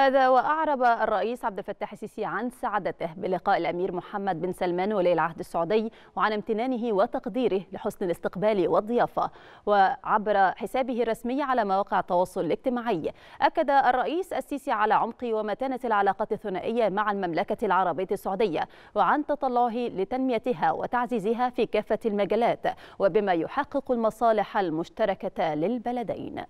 هذا وأعرب الرئيس عبد الفتاح السيسي عن سعادته بلقاء الأمير محمد بن سلمان ولي العهد السعودي وعن امتنانه وتقديره لحسن الاستقبال والضيافة وعبر حسابه الرسمي على مواقع التواصل الاجتماعي أكد الرئيس السيسي على عمق ومتانة العلاقات الثنائية مع المملكة العربية السعودية وعن تطلعه لتنميتها وتعزيزها في كافة المجالات وبما يحقق المصالح المشتركة للبلدين